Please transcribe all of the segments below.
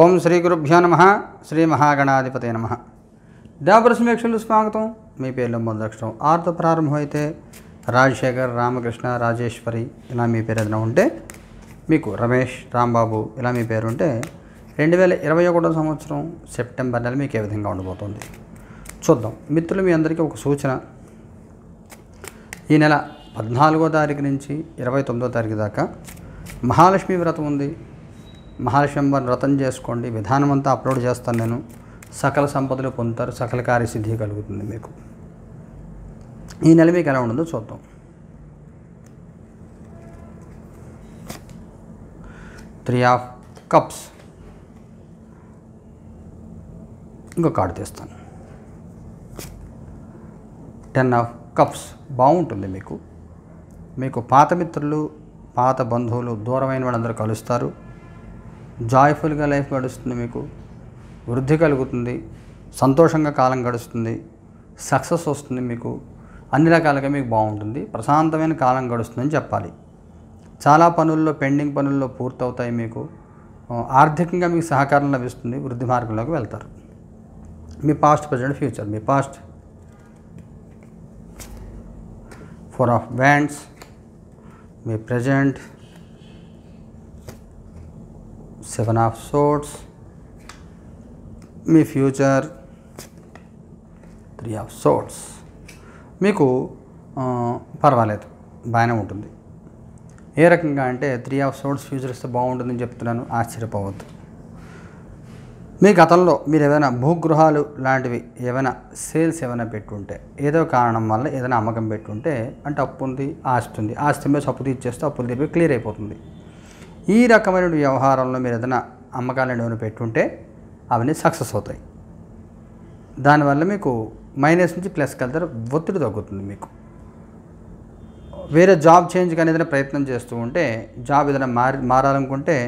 ఓం శ్రీ గురుభ్యో నమ శ్రీ మహాగణాధిపతే నమ సమీక్షలు స్వాగతం మీ పేర్లు మొదలక్షణం ఆర్త ప్రారంభం అయితే రాజశేఖర్ రామకృష్ణ రాజేశ్వరి ఇలా మీ పేరు ఏదైనా ఉంటే మీకు రమేష్ రాంబాబు ఇలా మీ పేరు ఉంటే రెండు వేల ఇరవై ఒకటో సంవత్సరం సెప్టెంబర్ నెల మీకు ఏ విధంగా ఉండబోతుంది చూద్దాం మిత్రులు మీ అందరికీ ఒక సూచన ఈ నెల పద్నాలుగో తారీఖు నుంచి ఇరవై తొమ్మిదో తారీఖు దాకా మహాలక్ష్మి వ్రతం ఉంది మహాలక్ష్మి వ్రతం చేసుకోండి విధానం అంతా అప్లోడ్ చేస్తాను నేను సకల సంపదలు పొందుతారు సకల కార్యసిద్ధి కలుగుతుంది మీకు ఈ నెల మీకు ఎలా ఉండదో చూద్దాం త్రీ ఆఫ్ కప్స్ ఇంకో కార్డు తీస్తాను టెన్ ఆఫ్ కప్స్ బాగుంటుంది మీకు మీకు పాత మిత్రులు పాత బంధువులు దూరమైన వాళ్ళందరూ కలుస్తారు జాయ్ఫుల్గా లైఫ్ గడుస్తుంది మీకు వృద్ధి కలుగుతుంది సంతోషంగా కాలం గడుస్తుంది సక్సెస్ వస్తుంది మీకు అన్ని రకాలుగా మీకు బాగుంటుంది ప్రశాంతమైన కాలం గడుస్తుందని చెప్పాలి చాలా పనుల్లో పెండింగ్ పనుల్లో పూర్తవుతాయి మీకు ఆర్థికంగా మీకు సహకారం లభిస్తుంది వృద్ధి మార్గంలోకి వెళ్తారు మీ పాస్ట్ ప్రజెంట్ ఫ్యూచర్ మీ past four of wands may present seven of swords మీ ఫ్యూచర్ త్రీ ఆఫ్ సోర్ట్స్ మీకు పర్వాలేదు బాగానే ఉంటుంది ఏ రకంగా అంటే త్రీ ఆఫ్ సోర్ట్స్ ఫ్యూచర్ ఇస్తే బాగుంటుందని చెప్తున్నాను ఆశ్చర్యపోవద్దు మీ గతంలో మీరు ఏదైనా భూగృహాలు లాంటివి ఏమైనా సేల్స్ ఏమైనా పెట్టుంటే ఏదో కారణం వల్ల ఏదైనా అమ్మకం పెట్టుంటే అంటే అప్పు ఉంది ఆస్తి ఉంది ఆస్తి మీద అప్పు తీర్చేస్తే అప్పులు తీరిపి క్లియర్ అయిపోతుంది ఈ రకమైన వ్యవహారంలో మీరు ఏదైనా అమ్మకాలు ఏమైనా పెట్టుంటే అవన్నీ సక్సెస్ అవుతాయి దానివల్ల మీకు మైనస్ నుంచి ప్లస్ వెళ్తారు ఒత్తిడి తగ్గుతుంది మీకు వేరే జాబ్ చేంజ్ కానీ ఏదైనా ప్రయత్నం చేస్తూ ఉంటే జాబ్ ఏదైనా మారి మారాలనుకుంటే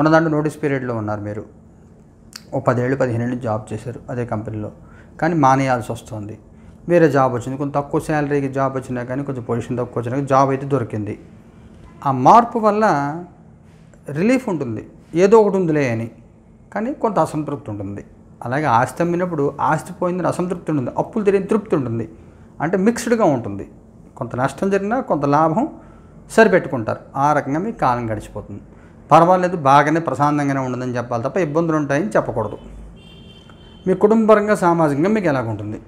ఉన్నదాంట్లో నోటీస్ పీరియడ్లో ఉన్నారు మీరు ఓ పదేళ్ళు పదిహేనేళ్ళు జాబ్ చేశారు అదే కంపెనీలో కానీ మానేయాల్సి వస్తుంది వేరే జాబ్ వచ్చింది కొంచెం తక్కువ శాలరీకి జాబ్ వచ్చినా కానీ కొంచెం పొజిషన్ తక్కువ వచ్చినా జాబ్ అయితే దొరికింది ఆ మార్పు వల్ల రిలీఫ్ ఉంటుంది ఏదో ఒకటి ఉందిలే అని కానీ కొంత అసంతృప్తి ఉంటుంది అలాగే ఆస్తి అమ్మినప్పుడు ఆస్తి పోయిందని అసంతృప్తి ఉంటుంది అప్పులు తిరిగి తృప్తి ఉంటుంది అంటే మిక్స్డ్గా ఉంటుంది కొంత నష్టం జరిగినా కొంత లాభం సరిపెట్టుకుంటారు ఆ రకంగా మీకు కాలం గడిచిపోతుంది పర్వాలేదు బాగానే ప్రశాంతంగానే ఉండదని చెప్పాలి తప్ప ఇబ్బందులు ఉంటాయని చెప్పకూడదు మీ కుటుంబపరంగా సామాజికంగా మీకు ఎలాగుంటుంది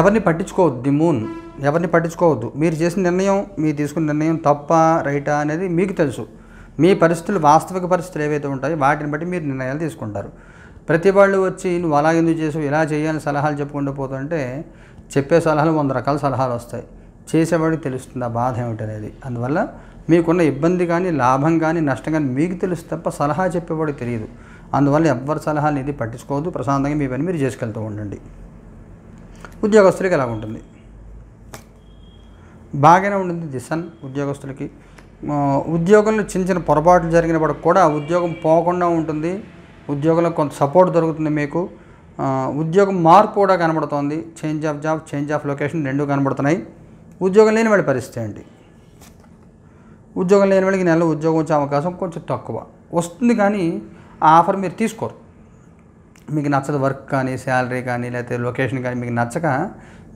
ఎవరిని పట్టించుకోవద్దు ది మూన్ ఎవరిని పట్టించుకోవద్దు మీరు చేసిన నిర్ణయం మీరు తీసుకున్న నిర్ణయం తప్ప రైటా అనేది మీకు తెలుసు మీ పరిస్థితులు వాస్తవిక పరిస్థితులు ఏవైతే ఉంటాయో వాటిని బట్టి మీరు నిర్ణయాలు తీసుకుంటారు ప్రతి వాళ్ళు వచ్చి నువ్వు అలా ఎందుకు చేసావు ఇలా చేయాలని సలహాలు చెప్పుకుంటూ పోతుంటే చెప్పే సలహాలు వంద రకాల సలహాలు వస్తాయి చేసేవాడికి తెలుస్తుంది ఆ బాధ ఏమిటనేది అందువల్ల మీకున్న ఇబ్బంది కానీ లాభం కానీ నష్టం కానీ మీకు తెలుసు తప్ప సలహా చెప్పేవాడికి తెలియదు అందువల్ల ఎవ్వరి సలహాలు ఇది పట్టించుకోవద్దు ప్రశాంతంగా మీ పని మీరు చేసుకెళ్తూ ఉండండి ఉద్యోగస్తులకి ఎలా ఉంటుంది బాగానే ఉంటుంది దిశన్ ఉద్యోగస్తులకి ఉద్యోగంలో చిన్న చిన్న పొరపాట్లు జరిగినప్పుడు కూడా ఉద్యోగం పోకుండా ఉంటుంది ఉద్యోగంలో కొంత సపోర్ట్ దొరుకుతుంది మీకు ఉద్యోగం మార్పు కూడా కనబడుతోంది change of job change of location రెండూ కనబడుతున్నాయి ఉద్యోగం లేని వాళ్ళ పరిస్థితి అండి ఉద్యోగం లేని వాళ్ళకి నెలలో ఉద్యోగం వచ్చే అవకాశం కొంచెం తక్కువ వస్తుంది కానీ ఆ ఆఫర్ మీరు తీసుకోరు మీకు నచ్చదు వర్క్ కానీ శాలరీ కానీ లేకపోతే లొకేషన్ కానీ మీకు నచ్చక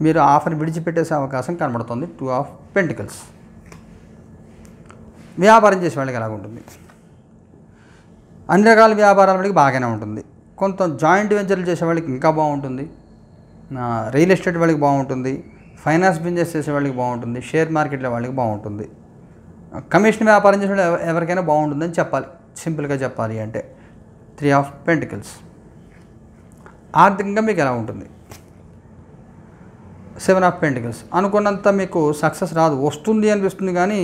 మీరు ఆఫర్ విడిచిపెట్టేసే అవకాశం కనబడుతుంది టూ ఆఫ్ పెంటికల్స్ వ్యాపారం చేసే వాళ్ళకి ఉంటుంది అన్ని రకాల వ్యాపారాల వాళ్ళకి బాగానే ఉంటుంది కొంత జాయింట్ వెంచర్లు చేసే వాళ్ళకి ఇంకా బాగుంటుంది రియల్ ఎస్టేట్ వాళ్ళకి బాగుంటుంది ఫైనాన్స్ బిజినెస్ చేసే వాళ్ళకి బాగుంటుంది షేర్ మార్కెట్లో వాళ్ళకి బాగుంటుంది కమిషన్ వ్యాపారం చేసే ఎవరికైనా బాగుంటుందని చెప్పాలి సింపుల్గా చెప్పాలి అంటే త్రీ ఆఫ్ పెంటికల్స్ ఆర్థికంగా మీకు ఎలా ఉంటుంది సెవెన్ ఆఫ్ పెంటికల్స్ అనుకున్నంత మీకు సక్సెస్ రాదు వస్తుంది అనిపిస్తుంది కానీ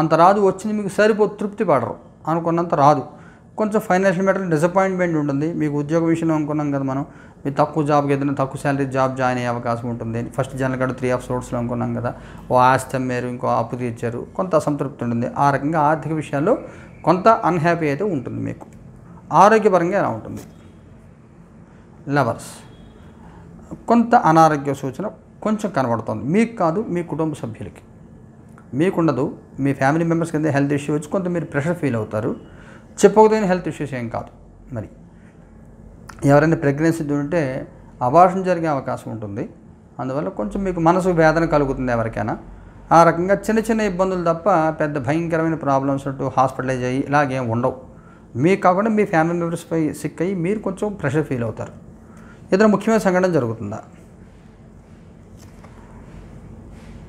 అంత రాదు వచ్చింది మీకు సరిపో తృప్తి పడరు అనుకున్నంత రాదు కొంచెం ఫైనాన్షియల్ మ్యాటర్ డిసప్పాయింట్మెంట్ ఉంటుంది మీకు ఉద్యోగ విషయంలో అనుకున్నాం కదా మనం మీరు తక్కువ జాబ్కి ఏదైనా తక్కువ శాలరీ జాబ్ జాయిన్ అయ్యే అవకాశం ఉంటుంది first general card three of సోర్స్లో అనుకున్నాం కదా ఓ ఆస్తం మీరు ఇంకో అప్పు తీర్చారు కొంత అసంతృప్తి ఉంటుంది ఆ రకంగా ఆర్థిక విషయాల్లో కొంత అన్హ్యాపీ అయితే ఉంటుంది మీకు ఆరోగ్యపరంగా ఎలా ఉంటుంది లవర్స్ కొంత అనారోగ్య సూచన కొంచెం కనబడుతుంది మీకు కాదు మీ కుటుంబ సభ్యులకి మీకుండదు మీ ఫ్యామిలీ మెంబర్స్ కింద హెల్త్ ఇష్యూ వచ్చి కొంత మీరు ప్రెషర్ ఫీల్ అవుతారు చెప్పకపోతే హెల్త్ ఇష్యూస్ ఏం కాదు మరి ఎవరైనా ప్రెగ్నెన్సీ ఉంటే అబార్షన్ జరిగే అవకాశం ఉంటుంది అందువల్ల కొంచెం మీకు మనసు వేదన కలుగుతుంది ఎవరికైనా ఆ రకంగా చిన్న చిన్న ఇబ్బందులు తప్ప పెద్ద భయంకరమైన ప్రాబ్లమ్స్ అంటూ హాస్పిటలైజ్ అయ్యి ఇలాగేం ఉండవు మీకు కాకుండా మీ ఫ్యామిలీ మెంబర్స్పై సిక్ అయ్యి మీరు కొంచెం ప్రెషర్ ఫీల్ అవుతారు ఇద్దరు ముఖ్యమైన సంఘటన జరుగుతుందా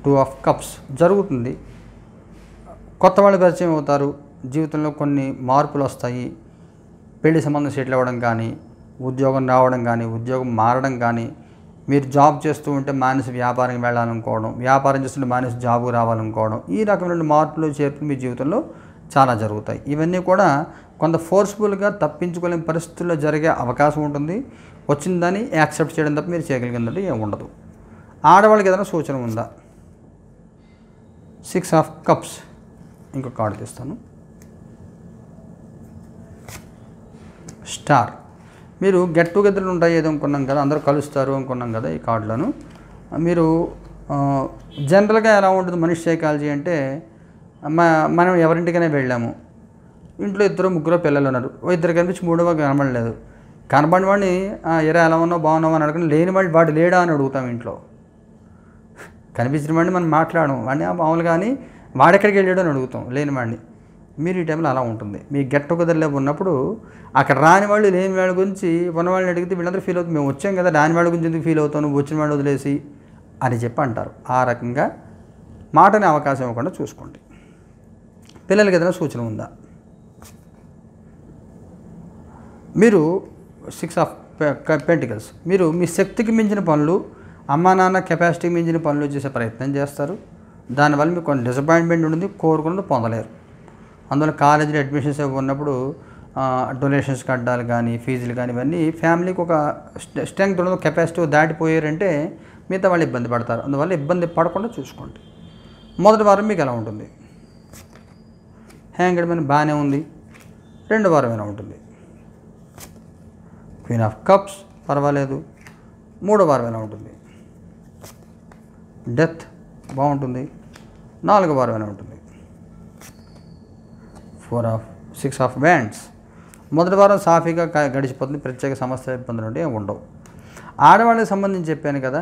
టూ ఆఫ్ కప్స్ జరుగుతుంది కొత్త వాళ్ళు పరిచయం అవుతారు జీవితంలో కొన్ని మార్పులు వస్తాయి పెళ్లి సంబంధం సెటిల్ అవ్వడం కానీ ఉద్యోగం రావడం కానీ ఉద్యోగం మారడం కానీ మీరు జాబ్ చేస్తూ ఉంటే మానసి వ్యాపారం వెళ్ళాలనుకోవడం వ్యాపారం చేస్తుంటే మానసి జాబు రావాలనుకోవడం ఈ రకమైన మార్పులు చేర్పులు మీ జీవితంలో చాలా జరుగుతాయి ఇవన్నీ కూడా కొంత ఫోర్స్ఫుల్గా తప్పించుకోలేని పరిస్థితుల్లో జరిగే అవకాశం ఉంటుంది వచ్చిన దాన్ని యాక్సెప్ట్ చేయడం తప్ప మీరు చేయగలిగిందంటే ఏమి ఉండదు ఆడవాళ్ళకి ఏదైనా సూచన ఉందా సిక్స్ ఆఫ్ కప్స్ ఇంకొక కార్డు తీస్తాను స్టార్ మీరు గెట్ టుగెదర్లు ఉంటాయి ఏదో అనుకున్నాం కదా అందరూ కలుస్తారు అనుకున్నాం కదా ఈ కార్డులను మీరు జనరల్గా ఎలా ఉంటుంది మనిషి సైకాలజీ అంటే మనం ఎవరింటికైనా వెళ్ళాము ఇంట్లో ఇద్దరు ముగ్గురు పిల్లలు ఉన్నారు ఇద్దరు కనిపించి మూడవ కనబడలేదు కనబడి వాడిని ఎరా ఎలా ఉన్నావు బాగున్నావు అని అడగండి లేని వాడు వాడు లేడా అని అడుగుతాం ఇంట్లో కనిపించిన వాడిని మనం మాట్లాడము వాడిని మామూలుగా అని వాడెక్కడికి వెళ్ళాడు అని అడుగుతాం లేని వాడిని మీరు ఈ టైంలో అలా ఉంటుంది మీ గెట్ లేవు ఉన్నప్పుడు అక్కడ రాని వాళ్ళు లేని వాళ్ళ గురించి ఉన్నవాళ్ళని అడిగితే వీళ్ళందరూ ఫీల్ అవుతుంది మేము వచ్చాం కదా రాని వాళ్ళ గురించి ఎందుకు ఫీల్ అవుతాను వచ్చిన వాళ్ళు వదిలేసి అని చెప్పి అంటారు ఆ రకంగా మాటని అవకాశం ఇవ్వకుండా చూసుకోండి పిల్లలకి ఏదైనా సూచన ఉందా మీరు సిక్స్ ఆఫ్ పెంటికల్స్ మీరు మీ శక్తికి మించిన పనులు అమ్మ నాన్న కెపాసిటీకి మించిన పనులు చేసే ప్రయత్నం చేస్తారు దానివల్ల మీకు కొన్ని డిసప్పాయింట్మెంట్ ఉంటుంది కోరుకున్నది పొందలేరు అందువల్ల కాలేజీలో అడ్మిషన్స్ ఉన్నప్పుడు డొనేషన్స్ కట్టాలి కానీ ఫీజులు కానీ ఇవన్నీ ఫ్యామిలీకి ఒక స్ట్రెంగ్త్ ఉండదు కెపాసిటీ దాటిపోయారంటే మిగతా వాళ్ళు ఇబ్బంది పడతారు అందువల్ల ఇబ్బంది పడకుండా చూసుకోండి మొదటి వారం మీకు ఎలా ఉంటుంది హ్యాంగ్ మీద బాగానే ఉంది రెండు వారం ఏమైనా ఉంటుంది క్వీన్ ఆఫ్ కప్స్ పర్వాలేదు మూడో వారం ఏమైనా ఉంటుంది డెత్ బాగుంటుంది నాలుగో వారం ఏమైనా ఉంటుంది four of six of wands మొదటి వారం సాఫీగా గడిచిపోతుంది ప్రత్యేక సమస్య ఇబ్బందులు అంటే ఉండవు ఆడవాళ్ళకి సంబంధించి చెప్పాను కదా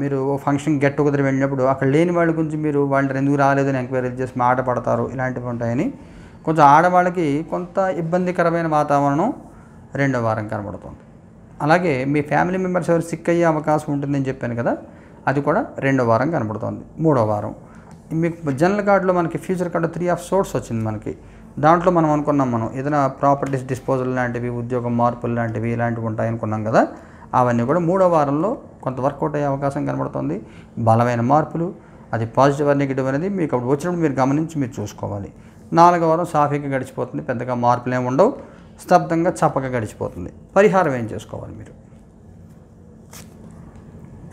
మీరు ఫంక్షన్ గెట్ టుగెదర్ వెళ్ళినప్పుడు అక్కడ లేని వాళ్ళ గురించి మీరు వాళ్ళ ఎందుకు రాలేదని ఎంక్వైరీ చేసి మాట పడతారు ఇలాంటివి ఉంటాయని కొంచెం ఆడవాళ్ళకి కొంత ఇబ్బందికరమైన వాతావరణం రెండో వారం కనబడుతుంది అలాగే మీ ఫ్యామిలీ మెంబర్స్ ఎవరు సిక్ అయ్యే అవకాశం ఉంటుందని చెప్పాను కదా అది కూడా రెండో వారం కనబడుతుంది మూడో వారం మీకు జనరల్ కార్డులో మనకి future card three of swords వచ్చింది మనకి దాంట్లో మనం అనుకున్నాం మనం ఏదైనా ప్రాపర్టీస్ డిస్పోజల్ లాంటివి ఉద్యోగం మార్పులు లాంటివి ఇలాంటివి ఉంటాయి అనుకున్నాం కదా అవన్నీ కూడా మూడో వారంలో కొంత వర్కౌట్ అయ్యే అవకాశం కనబడుతుంది బలమైన మార్పులు అది పాజిటివ్ ఆర్ నెగిటివ్ అనేది మీకు అప్పుడు వచ్చినప్పుడు మీరు గమనించి మీరు చూసుకోవాలి నాలుగో వారం సాఫీగా గడిచిపోతుంది పెద్దగా మార్పులు ఏమి ఉండవు స్తబ్దంగా చప్పగా గడిచిపోతుంది పరిహారం ఏం చేసుకోవాలి మీరు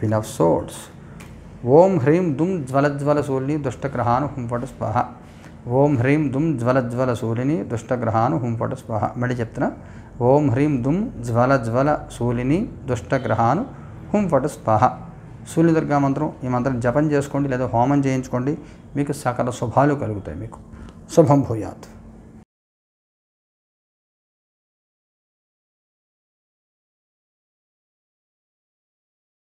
పిన్ ఆఫ్ సోట్స్ ఓం హ్రీం దుమ్ జ్వల జ్వల దుష్టగ్రహాను హుంఫట స్పహ ఓం హ్రీం దుమ్ జ్వల శూలిని దుష్టగ్రహాను హుంపట స్వాహ మళ్ళీ చెప్తున్నా ఓం హ్రీం దుమ్ జ్వల జ్వల శూలిని దుష్టగ్రహాను హుంపట స్వహ సూర్యదుర్గా మంత్రం ఈ మంత్రం జపం చేసుకోండి లేదా హోమం చేయించుకోండి మీకు సకల శుభాలు కలుగుతాయి మీకు శుభం భూయాత్